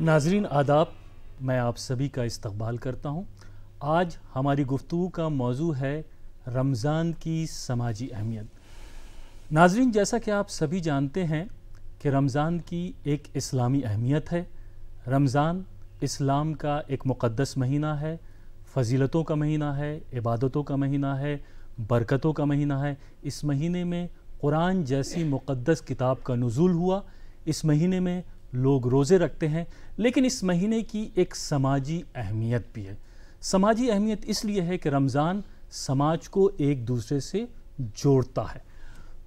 नाजरीन आदाब मैं आप सभी का इस्तबाल करता हूँ आज हमारी गुफ्तु का मौजू है रमज़ान की समाजी अहमियत नाजरीन जैसा कि आप सभी जानते हैं कि रमज़ान की एक इस्लामी अहमियत है रमज़ान इस्लाम का एक मुक़दस महीना है फजीलतों का महीना है इबादतों का महीना है बरकतों का महीना है इस महीने में कुरान जैसी मुक़दस किताब का नज़ुल हुआ इस महीने में लोग रोज़े रखते हैं लेकिन इस महीने की एक समाजी अहमियत भी है समाजी अहमियत इसलिए है कि रमज़ान समाज को एक दूसरे से जोड़ता है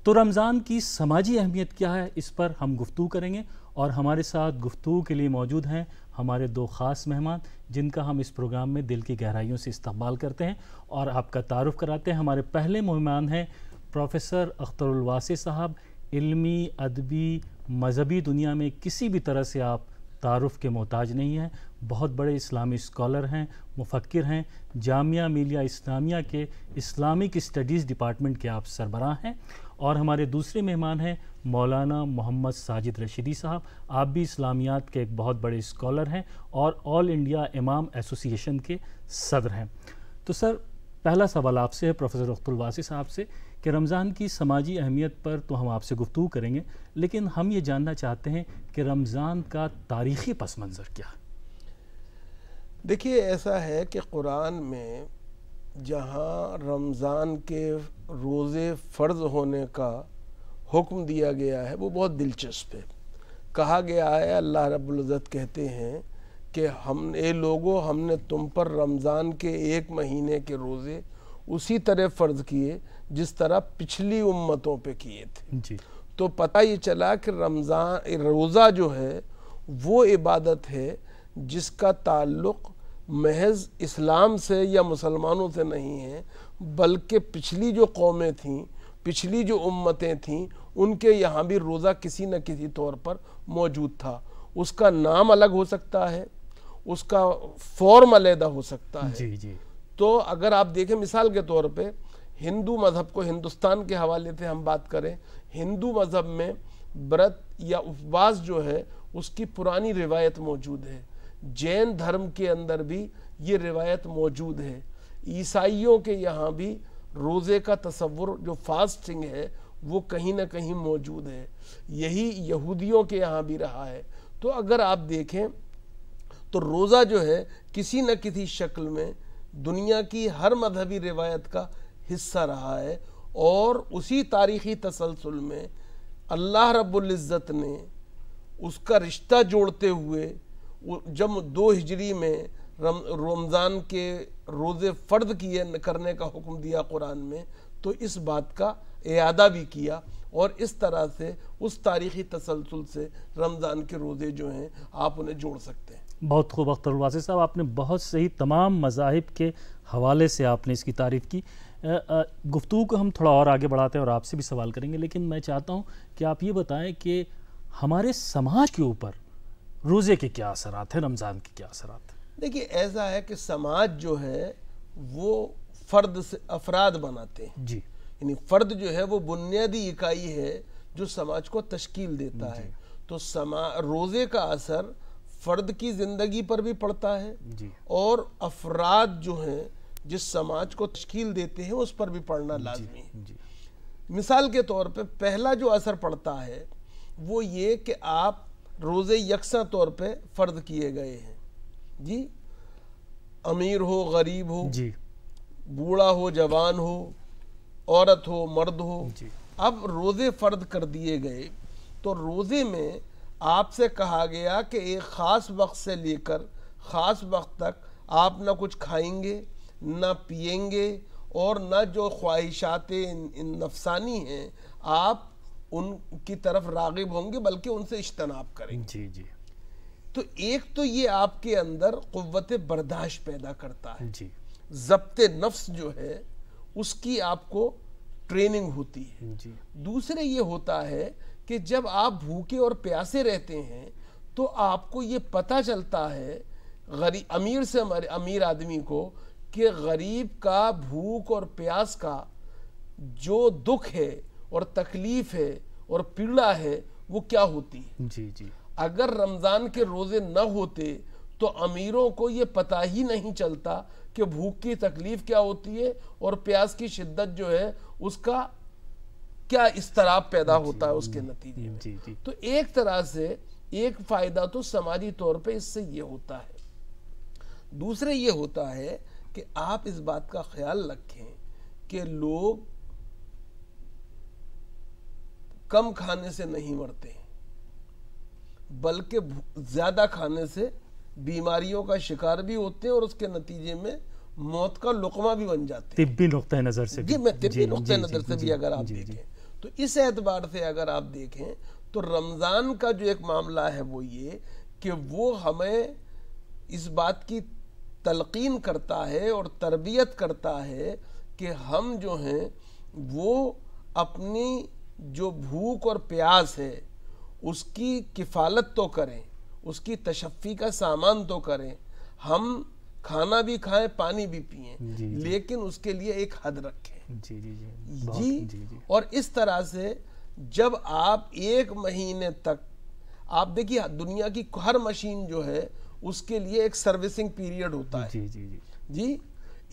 तो रमज़ान की समाजी अहमियत क्या है इस पर हम गुफ्तु करेंगे और हमारे साथ गुफ्तु के लिए मौजूद हैं हमारे दो ख़ास मेहमान जिनका हम इस प्रोग्राम में दिल की गहराइयों से इस्तेमाल करते हैं और आपका तारुफ कराते हैं हमारे पहले मेहमान हैं प्रोफेसर अख्तरवासी साहब इल्मी अदबी मज़हबी दुनिया में किसी भी तरह से आप तारफ़ के मोहताज नहीं हैं बहुत बड़े इस्लामी स्कॉलर हैं मुफक्र हैं जामिया मिलिया इस्लामिया के इस्लामिक स्टडीज़ डिपार्टमेंट के आप सरबरा हैं और हमारे दूसरे मेहमान हैं मौलाना मोहम्मद साजिद रशीदी साहब आप भी इस्लामियात के एक बहुत बड़े स्कॉलर हैं और ऑल इंडिया इमाम एसोसिएशन के सदर हैं तो सर पहला सवाल आपसे है प्रोफेसर अख्तुलवासी साहब से कि रमज़ान की समाजी अहमियत पर तो हम आपसे गुफ्तु करेंगे लेकिन हम ये जानना चाहते हैं कि रमज़ान का तारीख़ी पस मंज़र क्या देखिए ऐसा है कि कुरान में जहाँ रमज़ान के रोज़े फ़र्ज़ होने का हुक्म दिया गया है वो बहुत दिलचस्प है कहा गया है अल्लाह रबुल्जत कहते हैं कि हम ए लोगों हमने तुम पर रमज़ान के एक महीने के रोज़े उसी तरह फ़र्ज़ किए जिस तरह पिछली उम्मतों पे किए थे जी। तो पता ये चला कि रमज़ान रोज़ा जो है वो इबादत है जिसका ताल्लुक़ महज इस्लाम से या मुसलमानों से नहीं है बल्कि पिछली जो कौमें थीं पिछली जो उम्मतें थीं उनके यहाँ भी रोज़ा किसी न किसी तौर पर मौजूद था उसका नाम अलग हो सकता है उसका फॉर्म अलहदा हो सकता है जी जी तो अगर आप देखें मिसाल के तौर पे हिंदू मज़हब को हिंदुस्तान के हवाले से हम बात करें हिंदू मज़हब में व्रत या उपवास जो है उसकी पुरानी रिवायत मौजूद है जैन धर्म के अंदर भी ये रिवायत मौजूद है ईसाइयों के यहाँ भी रोज़े का तस्वुर जो फास्टिंग है वो कहीं ना कहीं मौजूद है यही यहूदियों के यहाँ भी रहा है तो अगर आप देखें तो रोज़ा जो है किसी न किसी शक्ल में दुनिया की हर मजहबी रिवायत का हिस्सा रहा है और उसी तारीख़ी तसलसल में अल्लाह रबुल्ज़त ने उसका रिश्ता जोड़ते हुए जब दो हिजरी में रम रमज़ान के रोज़े फ़र्द किए करने का हुक्म दिया कुरान में तो इस बात का अदा भी किया और इस तरह से उस तारीख़ी तसलसल से रमज़ान के रोज़े जो हैं आप उन्हें जोड़ सकते हैं बहुत खूब अख्तर वासी साहब आपने बहुत सही तमाम मजाहब के हवाले से आपने इसकी तारीफ़ की गुफ्तु को हम थोड़ा और आगे बढ़ाते हैं और आपसे भी सवाल करेंगे लेकिन मैं चाहता हूँ कि आप ये बताएं कि हमारे समाज के ऊपर रोज़े के क्या असर हैं रमज़ान के क्या असर हैं देखिए ऐसा है कि समाज जो है वो फ़र्द से अफराद बनाते हैं जी यानी फ़र्द जो है वो बुनियादी इकाई है जो समाज को तश्कील देता है तो समा रोज़े का असर फ़र्द की ज़िंदगी पर भी पड़ता है जी और अफराद जो हैं जिस समाज को तश्कील देते हैं उस पर भी पढ़ना लाजमी है मिसाल के तौर पे पहला जो असर पड़ता है वो ये कि आप रोज़े यकसा तौर पे फ़र्द किए गए हैं जी अमीर हो गरीब हो जी बूढ़ा हो जवान हो औरत हो मर्द हो अब रोज़े फ़र्द कर दिए गए तो रोज़े में आपसे कहा गया कि एक ख़ास वक्त से लेकर ख़ास वक्त तक आप ना कुछ खाएंगे ना पियेंगे और ना जो ख्वाहिशात नफसानी हैं आप उनकी तरफ रागिब होंगे बल्कि उनसे इज्तनाब करेंगे जी जी तो एक तो ये आपके अंदर क़वत बर्दाश्त पैदा करता है जी जब्त नफ्स जो है उसकी आपको ट्रेनिंग होती है जी दूसरे ये होता है कि जब आप भूखे और प्यासे रहते हैं तो आपको ये पता चलता है गरीब अमीर से अमीर आदमी को कि गरीब का भूख और प्यास का जो दुख है और तकलीफ है और पीड़ा है वो क्या होती है जी जी अगर रमज़ान के रोज़े न होते तो अमीरों को ये पता ही नहीं चलता कि भूख की तकलीफ़ क्या होती है और प्यास की शिद्दत जो है उसका क्या इसतराब पैदा होता है उसके नतीजे में जी, जी। तो एक तरह से एक फ़ायदा तो समाजी तौर पे इससे ये होता है दूसरे ये होता है कि आप इस बात का ख्याल रखें कि लोग कम खाने से नहीं मरते बल्कि ज़्यादा खाने से बीमारियों का शिकार भी होते हैं और उसके नतीजे में मौत का लुकमा भी बन जाते हैं तिब्बी नुक़ नज़र से जी मैं तिब्बी नुकते नज़र से भी अगर आप देखें तो इस एतबार से अगर आप देखें तो रमज़ान का जो एक मामला है वो ये कि वो हमें इस बात की तलकीन करता है और तरबियत करता है कि हम जो हैं वो अपनी जो भूख और प्यास है उसकी किफ़ालत तो करें उसकी तशफ़ी का सामान तो करें हम खाना भी खाएं पानी भी पिए लेकिन उसके लिए एक हद रखें जी जी जी जी, जी, जी। और इस तरह से जब आप एक महीने तक आप देखिए दुनिया की हर मशीन जो है उसके लिए एक सर्विसिंग पीरियड होता है जी जी जी जी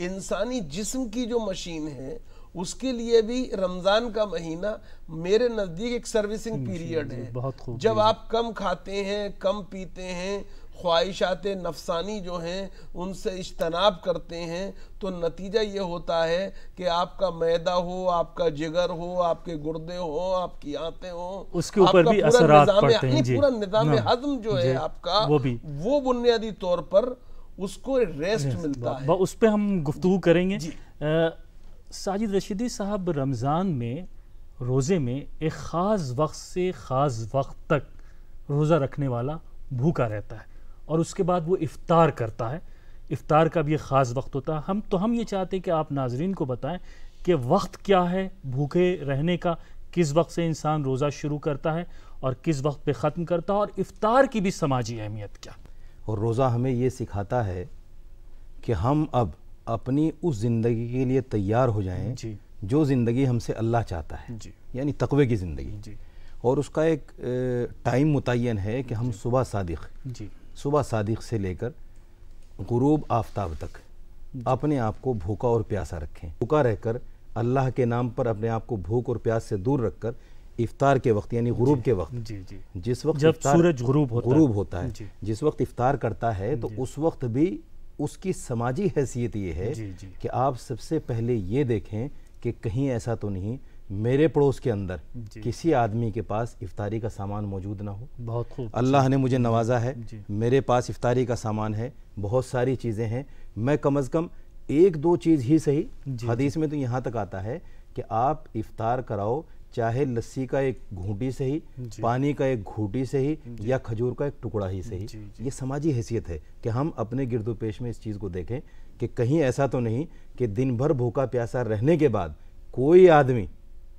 इंसानी जिस्म की जो मशीन है उसके लिए भी रमज़ान का महीना मेरे नज़दीक एक सर्विसिंग पीरियड है बहुत जब आप कम खाते हैं कम पीते हैं ख्वाहिशात नफसानी जो हैं उनसे इज्तनाब करते हैं तो नतीजा ये होता है कि आपका मैदा हो आपका जिगर हो आपके गुर्दे हो आपकी आंतें हो उसके ऊपर भी असरात पड़ते हैं पूरा निज़ाम हाँ। हजम जो है आपका वो भी वो बुनियादी तौर पर उसको रेस्ट मिलता है उस पर हम गुफ्तु करेंगे साजिद रशीदी साहब रमज़ान में रोज़े में एक ख़ास वक्त से ख़ास वक्त तक रोज़ा रखने वाला भूखा रहता है और उसके बाद वो इफ़ार करता है इफ़ार का भी एक ख़ास वक्त होता है हम तो हम ये चाहते हैं कि आप नाजरीन को बताएं कि वक्त क्या है भूखे रहने का किस वक्त से इंसान रोज़ा शुरू करता है और किस वक्त पे ख़त्म करता है और इफ़ार की भी समाजी अहमियत क्या और रोज़ा हमें ये सिखाता है कि हम अब अपनी उस ज़िंदगी के लिए तैयार हो जाएँ जी जो ज़िंदगी हमसे अल्लाह चाहता है यानी तकवे की ज़िंदगी और उसका एक टाइम मुतन है कि हम सुबह जी सुबह सादिक से लेकर गुरूब आफ्ताब तक अपने आप को भूखा और प्यासा रखें भूखा रहकर अल्लाह के नाम पर अपने आप को भूख और प्यास से दूर रखकर इफ्तार के वक्त यानी गुरूब के वक्त जी जी जिस वक्त जब सूरज गुरूब होता गुरूब होता है जिस वक्त इफ्तार करता है तो उस वक्त भी उसकी समाजी हैसियत ये है कि आप सबसे पहले ये देखें कि कहीं ऐसा तो नहीं मेरे पड़ोस के अंदर किसी आदमी के पास इफ्तारी का सामान मौजूद ना हो बहुत खूब अल्लाह ने मुझे नवाजा है मेरे पास इफ्तारी का सामान है बहुत सारी चीज़ें हैं मैं कम अज़ कम एक दो चीज़ ही सही हदीस में तो यहाँ तक आता है कि आप इफ्तार कराओ चाहे लस्सी का एक घूटी सही पानी का एक घूटी सही या खजूर का एक टुकड़ा ही सही जी, ये समाजी हैसियत है कि हम अपने गिरदो पेश में इस चीज़ को देखें कि कहीं ऐसा तो नहीं कि दिन भर भूखा प्यासा रहने के बाद कोई आदमी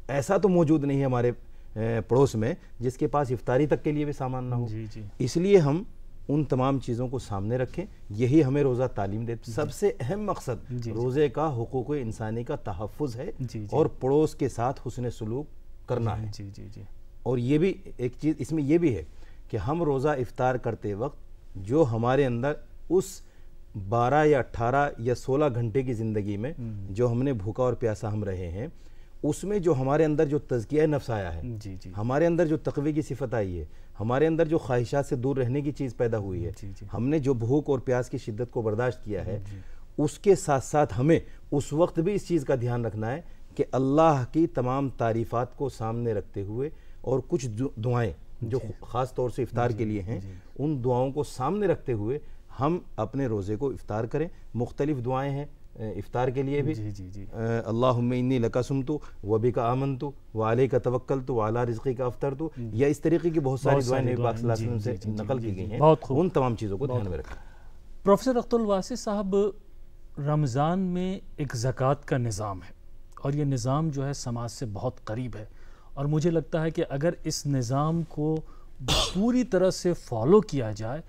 ऐसा तो मौजूद नहीं है हमारे पड़ोस में जिसके पास इफ्तारी तक के लिए भी सामान ना हो इसलिए हम उन तमाम चीज़ों को सामने रखें यही हमें रोज़ा तालीम दे सबसे अहम मकसद रोज़े का हकूक़ इंसानी का तहफ़ है जी, जी। और पड़ोस के साथ हुसन सलूक करना जी, है जी जी जी और ये भी एक चीज़ इसमें यह भी है कि हम रोज़ा इफ्तार करते वक्त जो हमारे अंदर उस 12 या 18 या 16 घंटे की ज़िंदगी में हम्म। जो हमने भूखा और प्यासा हम रहे हैं उसमें जो हमारे अंदर जो तजकिया नफ्स आया है जी जी हमारे अंदर जो तकवे की सिफत आई है हमारे अंदर जो ख्वाहिशात से दूर रहने की चीज़ पैदा हुई है जी जी हमने जो भूख और प्यास की शिद्दत को बर्दाश्त किया है उसके साथ साथ हमें उस वक्त भी इस चीज़ का ध्यान रखना है कि अल्लाह की तमाम तारीफ़ात को सामने रखते हुए और कुछ दुआएँ जो ख़ास तौर से इफ़ार के लिए हैं उन दुआओं को सामने रखते हुए हम अपने रोज़े को इफ़ार करें मुख्तलिफ़ दुआएँ हैं इफ्तार के लिए भी जी जी जी अल्लाहन्नी लकासम तो वबी का आमन तो वाले का तवक्ल तो वाला रिजकी का अफ्तर तो या इस तरीके की बहुत सारी दुआएं नबी पाक से नकल की गई हैं उन तमाम चीज़ों को ध्यान में रखा प्रोफेसर वासी साहब रमज़ान में एक ज़क़़त का निज़ाम है और ये निज़ाम जो है समाज से बहुत करीब है और मुझे लगता है कि अगर इस निज़ाम को पूरी तरह से फॉलो किया जाए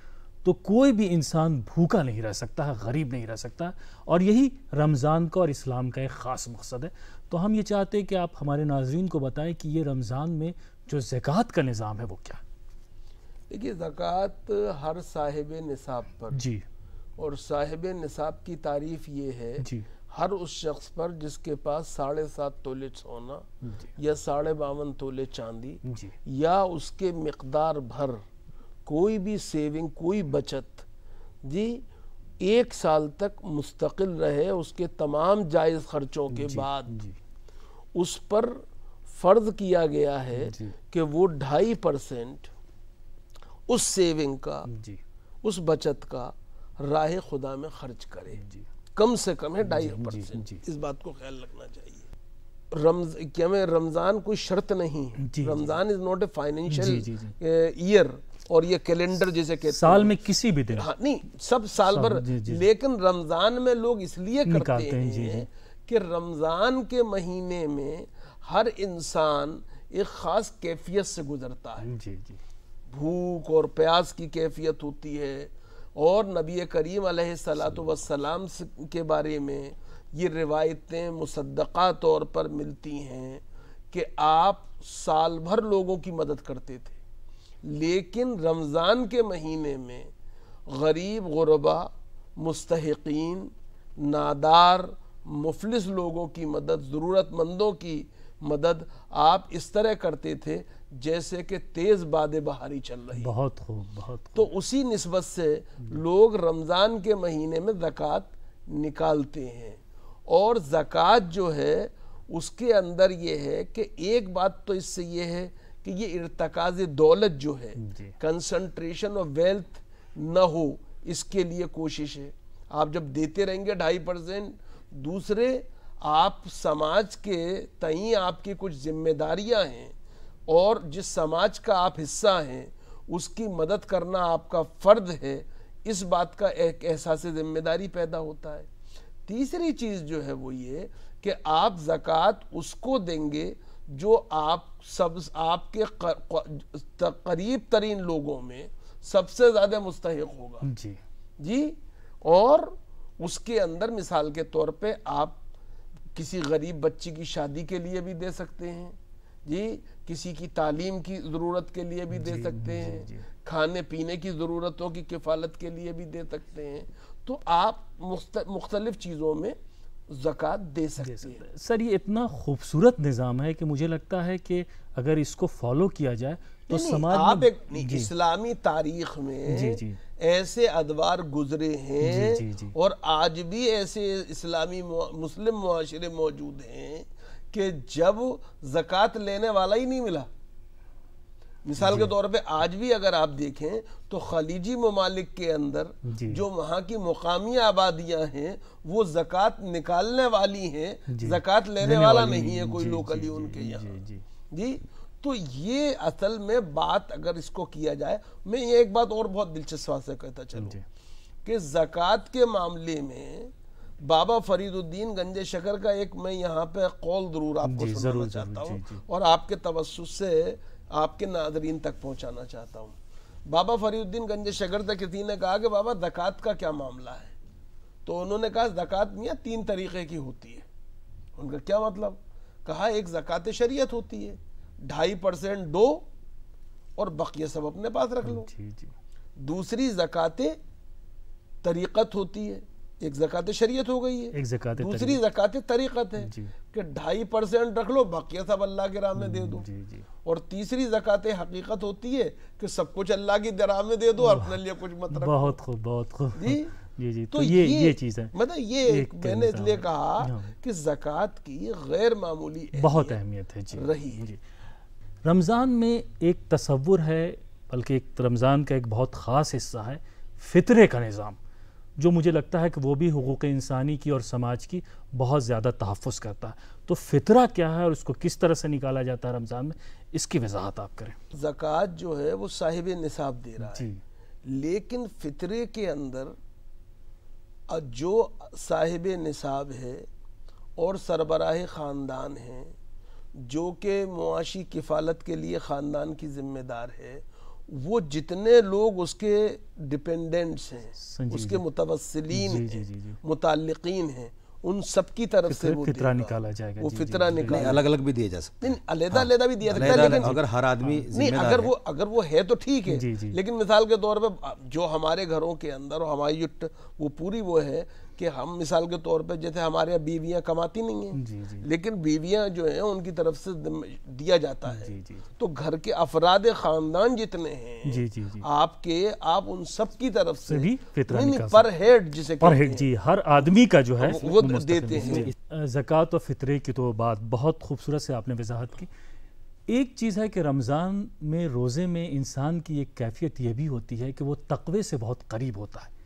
तो कोई भी इंसान भूखा नहीं रह सकता है गरीब नहीं रह सकता और यही रमज़ान का और इस्लाम का एक ख़ास मकसद है तो हम ये चाहते हैं कि आप हमारे नाजरन को बताएं कि ये रमज़ान में जो ज़क़़त का निज़ाम है वो क्या देखिए ज़क़़त हर साहिब निसाब पर जी और साहिब निसाब की तारीफ ये है जी हर उस शख्स पर जिसके पास साढ़े सात तोले सोना या साढ़े बावन तोले चांदी या उसके मकदार भर कोई भी सेविंग कोई बचत जी एक साल तक मुस्तकिल रहे उसके तमाम जायज़ खर्चों के जी, बाद जी। उस पर फ़र्ज किया गया है कि वो ढाई परसेंट उस सेविंग का उस बचत का राह खुदा में खर्च करे कम से कम है ढाई परसेंट इस बात को ख्याल रखना चाहिए रमज क्या मैं रमज़ान कोई शर्त नहीं है Ramzan is not a financial year और ये कैलेंडर जिसे कहते साल में किसी भी दिन हाँ नहीं सब साल, भर लेकिन रमज़ान में लोग इसलिए करते हैं, हैं कि रमज़ान के महीने में हर इंसान एक ख़ास कैफियत से गुजरता है जी जी भूख और प्यास की कैफियत होती है और नबी करीम सलाम के बारे में ये रिवायतें मुसदा तौर पर मिलती हैं कि आप साल भर लोगों की मदद करते थे लेकिन रमज़ान के महीने में गरीब गुरबा मुस्तकिन नादार मुफलिस लोगों की मदद ज़रूरतमंदों की मदद आप इस तरह करते थे जैसे कि तेज़ बाद बहारी चल रही बहुत खूब बहुत तो उसी नस्बत से लोग रमज़ान के महीने में ज़क़़त निकालते हैं और ज़क़़त जो है उसके अंदर ये है कि एक बात तो इससे ये है कि ये इरतकाज दौलत जो है कंसंट्रेशन ऑफ वेल्थ ना हो इसके लिए कोशिश है आप जब देते रहेंगे ढाई परसेंट दूसरे आप समाज के तई आपकी कुछ जिम्मेदारियां हैं और जिस समाज का आप हिस्सा हैं उसकी मदद करना आपका फ़र्द है इस बात का एक एहसास ज़िम्मेदारी पैदा होता है तीसरी चीज़ जो है वो ये कि आप जक़ात उसको देंगे जो आप सब आपके कर, करीब तरीन लोगों में सबसे ज़्यादा मुस्तक होगा जी जी और उसके अंदर मिसाल के तौर पे आप किसी गरीब बच्ची की शादी के लिए भी दे सकते हैं जी किसी की तालीम की ज़रूरत के लिए भी दे सकते जी, हैं जी, जी। खाने पीने की ज़रूरतों की किफ़ालत के लिए भी दे सकते हैं तो आप मुख्तलिफ़ चीज़ों में जक़ात दे सकते, हैं सर ये इतना खूबसूरत निज़ाम है कि मुझे लगता है कि अगर इसको फॉलो किया जाए तो समाज आप एक इस्लामी तारीख में जी जी ऐसे अदवार गुजरे हैं जी, जी, जी। और आज भी ऐसे इस्लामी मुस्लिम माशरे मौजूद हैं कि जब जक़ात लेने वाला ही नहीं मिला मिसाल के तौर पे आज भी अगर आप देखें तो खलीजी ममालिक के अंदर जो वहाँ की मुकामी आबादियाँ हैं वो जक़ात निकालने वाली हैं जक़ात लेने वाला नहीं है कोई लोकली उनके यहाँ जी तो ये असल में बात अगर इसको किया जाए मैं ये एक बात और बहुत दिलचस्प से कहता चलूँ कि जक़ात के मामले में बाबा फरीदुद्दीन गंजे शकर का एक मैं यहाँ पे कौल जरूर आपको जरूर चाहता हूँ और आपके तवसुस से आपके नादरीन तक पहुँचाना चाहता हूँ बाबा फरीद्दीन गंज शगरद किसी ने कहा कि बाबा दकात का क्या मामला है तो उन्होंने कहा जक़ात मियाँ तीन तरीक़े की होती है उनका क्या मतलब कहा एक जक़ात शरीयत होती है ढाई परसेंट दो और बाकी सब अपने पास रख लो जी जी दूसरी जक़ात तरीक़त होती है एक जक़ात शरीयत हो गई है एक जक़ात दूसरी जक़ात तरीक़त है कि ढाई परसेंट रख लो बाकी सब अल्लाह के राम में दे दो जी, जी। और तीसरी जक़ात हकीकत होती है कि सब कुछ अल्लाह की राह में दे दो और अपने लिए कुछ मत बहुत खूब बहुत खूब जी जी जी तो, तो ये ये चीज़ है मतलब ये मैंने इसलिए कहा हाँ। हाँ। कि जक़ात की गैर मामूली बहुत अहमियत है जी रही जी रमज़ान में एक तस्वुर है बल्कि एक रमज़ान का एक बहुत ख़ास हिस्सा है फितरे का निज़ाम जो मुझे लगता है कि वो भी हकूक़ इंसानी की और समाज की बहुत ज़्यादा तहफ़ करता है तो फितरा क्या है और उसको किस तरह से निकाला जाता है रमज़ान में इसकी वजाहत आप करें ज़क़़त जो है वो साहिब निसाब दे रहा है लेकिन फितरे के अंदर जो साहिब निसाब है और सरबराह ख़ानदान हैं जो कि मुआशी किफ़ालत के लिए ख़ानदान की ज़िम्मेदार है वो जितने लोग उसके डिपेंडेंट्स हैं उसके मुतवसलिन हैं मुतालिकीन हैं उन सब की तरफ से वो फितरा निकाला जाएगा वो फितरा निकाला अलग अलग भी दिया जा सकता है अलहदा हाँ। अलहदा भी दिया जा सकता है लेकिन अगर हर आदमी हाँ। नहीं अगर वो अगर वो है तो ठीक है लेकिन मिसाल के तौर पे जो हमारे घरों के अंदर और हमारी जो वो पूरी वो है कि हम मिसाल के तौर पे जैसे हमारे यहाँ बीवियाँ कमाती नहीं हैं लेकिन बीवियाँ जो हैं उनकी तरफ से दिया जाता है जी, जी, तो घर के अफराद ख़ानदान जितने हैं जी, जी, जी। आपके आप उन सब की तरफ से भी नहीं, पर हेड जिसे पर हेड जी हर आदमी का जो है वो देते हैं जक़ात और फितरे की तो बात बहुत खूबसूरत से आपने वजाहत की एक चीज़ है कि रमज़ान में रोज़े में इंसान की एक कैफियत यह भी होती है कि वो तकवे से बहुत करीब होता है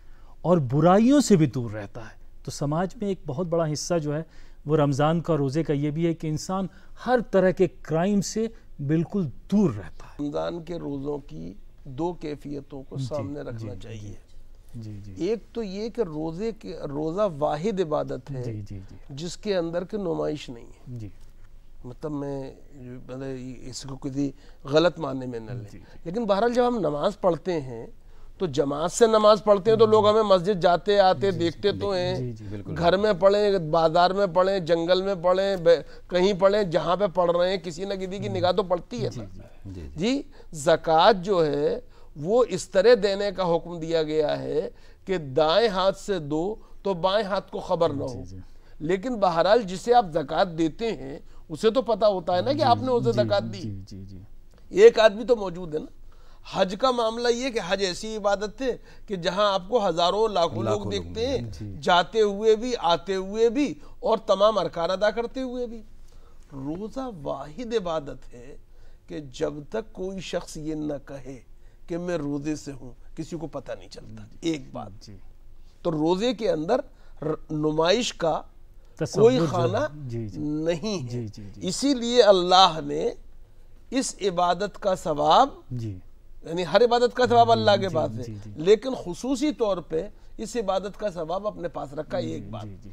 और बुराइयों से भी दूर रहता है तो समाज में एक बहुत बड़ा हिस्सा जो है वो रमज़ान का रोज़े का ये भी है कि इंसान हर तरह के क्राइम से बिल्कुल दूर रहता है रमज़ान के रोज़ों की दो कैफियतों को सामने रखना चाहिए जी, जी, एक तो ये कि रोज़े के रोज़ा वाहिद इबादत है जी, जी, जी, जिसके अंदर की नुमाइश नहीं है जी, मतलब मैं मतलब इसको किसी गलत मानने में न लें लेकिन बहरहाल जब हम नमाज़ पढ़ते हैं तो जमात से नमाज पढ़ते हैं तो लोग हमें मस्जिद जाते आते जी, देखते तो जी, तो हैं घर में पढ़े बाजार में पढ़े जंगल में पढ़े कहीं पढ़े जहां पे पढ़ रहे हैं किसी न किसी की निगाह तो पड़ती है जी, जी, जी जक़ात जो है वो इस तरह देने का हुक्म दिया गया है कि दाएं हाथ से दो तो बाएं हाथ को खबर ना हो लेकिन बहरहाल जिसे आप जक़ात देते हैं उसे तो पता होता है ना कि आपने उसे जक़ात दी एक आदमी तो मौजूद है ना हज का मामला ये कि हज ऐसी इबादत है कि जहां आपको हजारों लाखों लोग देखते हैं जाते हुए भी आते हुए भी और तमाम अरकान अदा करते हुए भी रोज़ा वाहिद इबादत है कि जब तक कोई शख्स ये न कहे कि मैं रोज़े से हूं किसी को पता नहीं चलता एक बात जी तो रोज़े के अंदर नुमाइश का कोई खाना जी जी। नहीं है इसीलिए अल्लाह ने इस इबादत का सवाब जी यानी हर इबादत का सवाब अल्लाह के पास है लेकिन खसूसी तौर पर इस इबादत का सवाब अपने पास रखा एक बात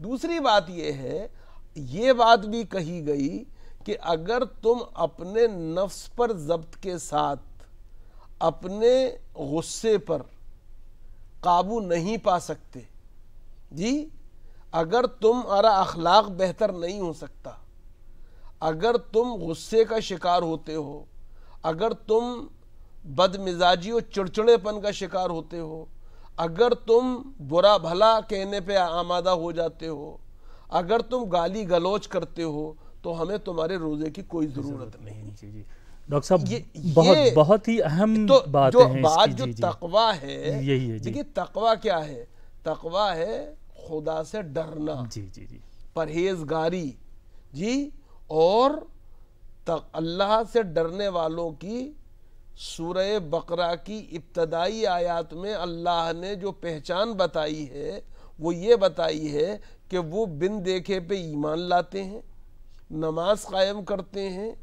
दूसरी बात यह है ये बात भी कही गई कि अगर तुम अपने नफ्स पर जब्त के साथ अपने गुस्से पर काबू नहीं पा सकते जी अगर तुम तुम्हारा अखलाक बेहतर नहीं हो सकता अगर तुम गुस्से का शिकार होते हो अगर तुम बदमिजाजी और चिड़चिड़ेपन का शिकार होते हो अगर तुम बुरा भला कहने पे आमादा हो जाते हो अगर तुम गाली गलोच करते हो तो हमें तुम्हारे रोजे की कोई जरूरत नहीं डॉक्टर साहब ये बहुत ये, बहुत ही अहम तो बात जो है बात जो तकवा है यही है देखिए तकवा क्या है तकवा है खुदा से डरना जी जी जी परहेजगारी जी और अल्लाह से डरने वालों की सूरह बकरा की इब्तदाई आयात में अल्लाह ने जो पहचान बताई है वो ये बताई है कि वो बिन देखे पे ईमान लाते हैं नमाज कायम करते हैं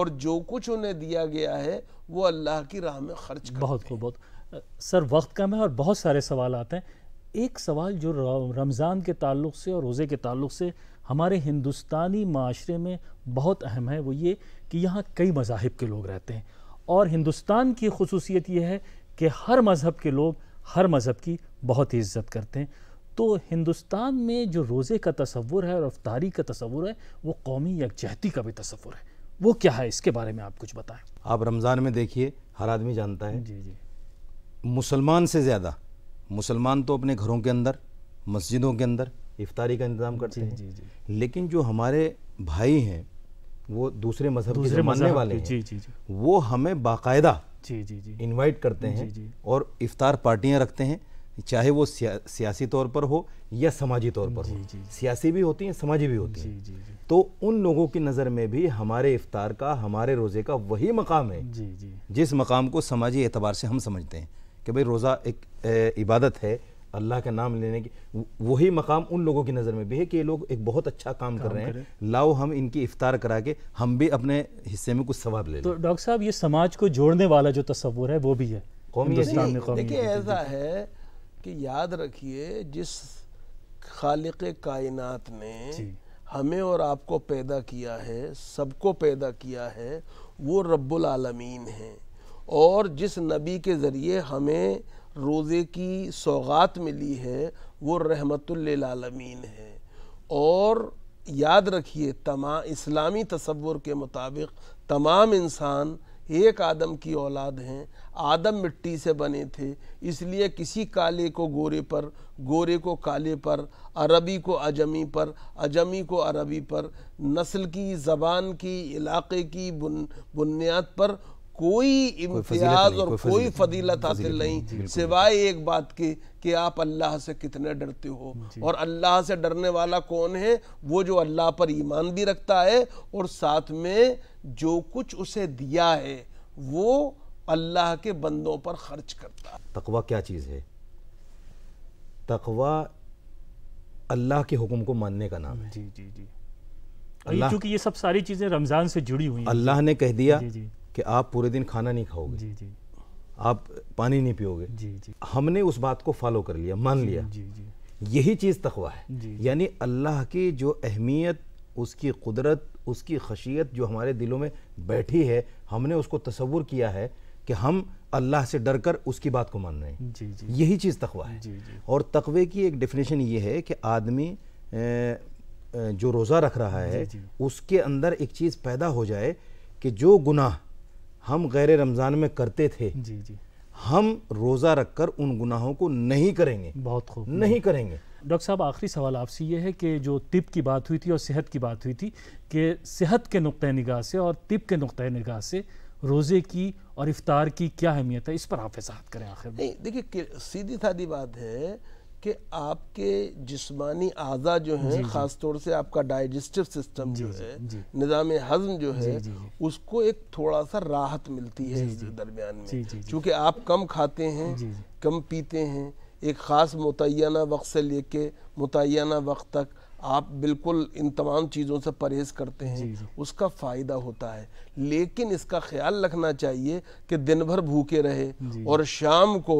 और जो कुछ उन्हें दिया गया है वो अल्लाह की राह में खर्च करते बहुत खूब बहुत सर वक्त कम है और बहुत सारे सवाल आते हैं एक सवाल जो रमज़ान के ताल्लुक से और रोज़े के ताल्लुक से हमारे हिंदुस्तानी माशरे में बहुत अहम है वो ये कि यहाँ कई मजाहब के लोग रहते हैं और हिंदुस्तान की खसूसियत यह है कि हर मज़हब के लोग हर मज़हब की बहुत ही इज्जत करते हैं तो हिंदुस्तान में जो रोज़े का तस्वुर है और अफ्तारी का तस्वुर है वो कौमी यकजहती का भी तस्वुर है वो क्या है इसके बारे में आप कुछ बताएं आप रमज़ान में देखिए हर आदमी जानता है जी जी मुसलमान से ज़्यादा मुसलमान तो अपने घरों के अंदर मस्जिदों के अंदर इफ्तारी का इंतज़ाम करते जी, हैं जी, जी। लेकिन जो हमारे भाई हैं वो दूसरे मजहब दूसरे मानने वाले जी जी जी वो हमें बाकायदा जी जी जी इनवाइट करते हैं और इफ्तार पार्टियां रखते हैं चाहे वो सिया, सियासी तौर पर हो या समाजी तौर पर जी, हो जी, सियासी भी होती हैं समाजी भी होती हैं तो उन लोगों की नज़र में भी हमारे इफ्तार का हमारे रोज़े का वही मकाम है जी, जी, जिस मकाम को समाजी एतबार से हम समझते हैं कि भाई रोज़ा एक इबादत है अल्लाह का नाम लेने की वही मकाम उन लोगों की नज़र में भी है कि ये लोग एक बहुत अच्छा काम, काम कर रहे हैं लाओ हम इनकी इफ्तार करा के हम भी अपने हिस्से में कुछ सवाब ले तो डॉक्टर साहब ये समाज को जोड़ने वाला जो तस्वुर है वो भी है देखिए ऐसा है कि याद रखिए जिस खालिक कायनात ने हमें और आपको पैदा किया है सबको पैदा किया है वो रब्बुल आलमीन है और जिस नबी के ज़रिए हमें रोज़े की सौगात मिली है वो रहमतुल्लामीन है और याद रखिए तमाम इस्लामी तस्वुर के मुताबिक तमाम इंसान एक आदम की औलाद हैं आदम मिट्टी से बने थे इसलिए किसी काले को गोरे पर गोरे को काले पर अरबी को अजमी पर अजमी को अरबी पर नस्ल की ज़बान की इलाके की बुन बुनियाद पर कोई इम्तियाज और कोई फजीलत हासिल नहीं सिवाय एक बात के कि आप अल्लाह से कितने डरते हो और अल्लाह से डरने वाला कौन है वो जो अल्लाह पर ईमान भी रखता है और साथ में जो कुछ उसे दिया है वो अल्लाह के बंदों पर खर्च करता है तकवा क्या चीज़ है तकवा अल्लाह के हुक्म को मानने का नाम है जी जी जी अल्लाह क्योंकि ये सब सारी चीज़ें रमज़ान से जुड़ी हुई हैं अल्लाह ने कह दिया जी जी कि आप पूरे दिन खाना नहीं खाओगे जी जी आप पानी नहीं पियोगे जी जी हमने उस बात को फॉलो कर लिया मान लिया जी जी यही चीज़ तखवा है यानी अल्लाह की जो अहमियत उसकी कुदरत उसकी खशियत जो हमारे दिलों में बैठी है हमने उसको तस्वुर किया है कि हम अल्लाह से डर कर उसकी बात को मान रहे हैं जी जी यही चीज़ तखवा है जी जी और तकवे की एक डेफिनेशन ये है कि आदमी जो रोज़ा रख रहा है उसके अंदर एक चीज़ पैदा हो जाए कि जो गुनाह हम गैर रमज़ान में करते थे जी जी हम रोज़ा रखकर उन गुनाहों को नहीं करेंगे बहुत खूब नहीं करेंगे डॉक्टर साहब आखिरी सवाल आपसे ये है कि जो तिब की बात हुई थी और सेहत की बात हुई थी कि सेहत के नुक़ निगाह से और तिब के नुक़ निगाह से रोज़े की और इफ्तार की क्या अहमियत है इस पर आप वसाहत करें आखिर नहीं देखिए सीधी सादी बात है कि आपके जिस्मानी आज़ा जो हैं ख़ास तौर से आपका डाइजेस्टिव सिस्टम जो है निज़ाम हज़म जो है उसको एक थोड़ा सा राहत मिलती है इस दरमियान में चूँकि आप कम खाते हैं कम पीते हैं एक ख़ास मुतना वक्त से लेके मुतना वक्त तक आप बिल्कुल इन तमाम चीज़ों से परहेज करते हैं जी जी। उसका फ़ायदा होता है लेकिन इसका ख्याल रखना चाहिए कि दिन भर भूखे रहे और शाम को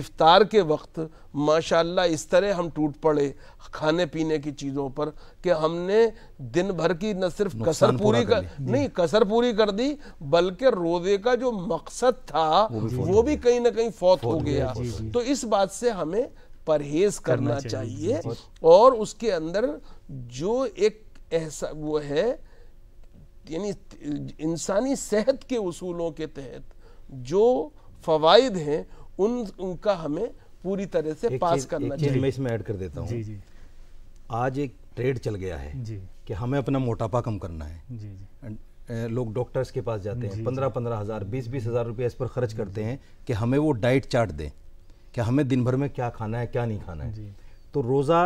इफ्तार के वक्त माशाल्लाह इस तरह हम टूट पड़े खाने पीने की चीज़ों पर कि हमने दिन भर की न सिर्फ कसर पूरी कर नहीं कसर पूरी कर दी बल्कि रोज़े का जो मकसद था वो भी, कहीं ना कहीं फौत हो गया तो इस बात से हमें परहेज करना, करना चाहिए, चाहिए। और उसके अंदर जो एक ऐसा वो है यानी इंसानी सेहत के उसूलों के तहत जो फवाद हैं उन उनका हमें पूरी तरह से पास करना चाहिए मैं इसमें ऐड कर देता हूँ आज एक ट्रेड चल गया है कि हमें अपना मोटापा कम करना है जी जी। लोग डॉक्टर्स के पास जाते हैं पंद्रह पंद्रह हज़ार बीस बीस हज़ार रुपये इस पर खर्च करते हैं कि हमें वो डाइट चार्ट दें कि हमें दिन भर में क्या खाना है क्या नहीं खाना है तो रोज़ा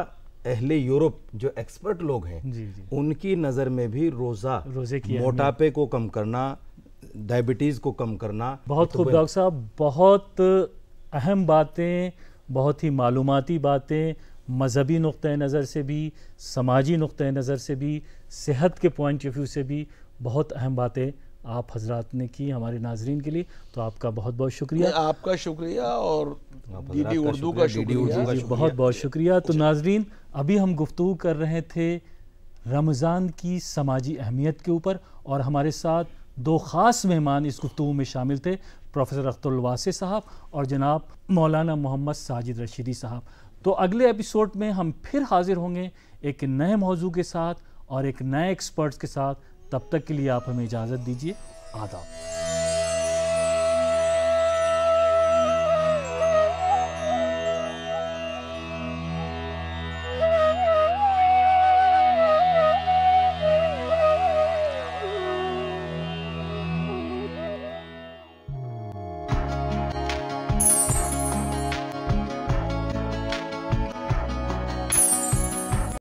अहले यूरोप जो एक्सपर्ट लोग हैं उनकी नज़र में भी रोज़ा रोजे की मोटापे को कम करना डायबिटीज़ को कम करना बहुत तो खूब डॉक्टर साहब बहुत अहम बातें बहुत ही मालूमती बातें मजहबी नुक़ नज़र से भी समाजी नुक़ नज़र से भी सेहत के पॉइंट ऑफ व्यू से भी बहुत अहम बातें आप हजरात ने की हमारे नाजरीन के लिए तो आपका बहुत बहुत शुक्रिया आपका शुक्रिया और डीडी उर्दू का शुक्रिया बहुत बहुत शुक्रिया तो नाजरीन अभी हम गुफ्तु कर रहे थे रमज़ान की समाजी अहमियत के ऊपर और हमारे साथ दो ख़ास मेहमान इस गुफ्तु में शामिल थे प्रोफेसर अख्तुलवासी साहब और जनाब मौलाना मोहम्मद साजिद रशीदी साहब तो अगले एपिसोड में हम फिर हाजिर होंगे एक नए मौजू के साथ और एक नए एक्सपर्ट्स के साथ तब तक के लिए आप हमें इजाज़त दीजिए आदाब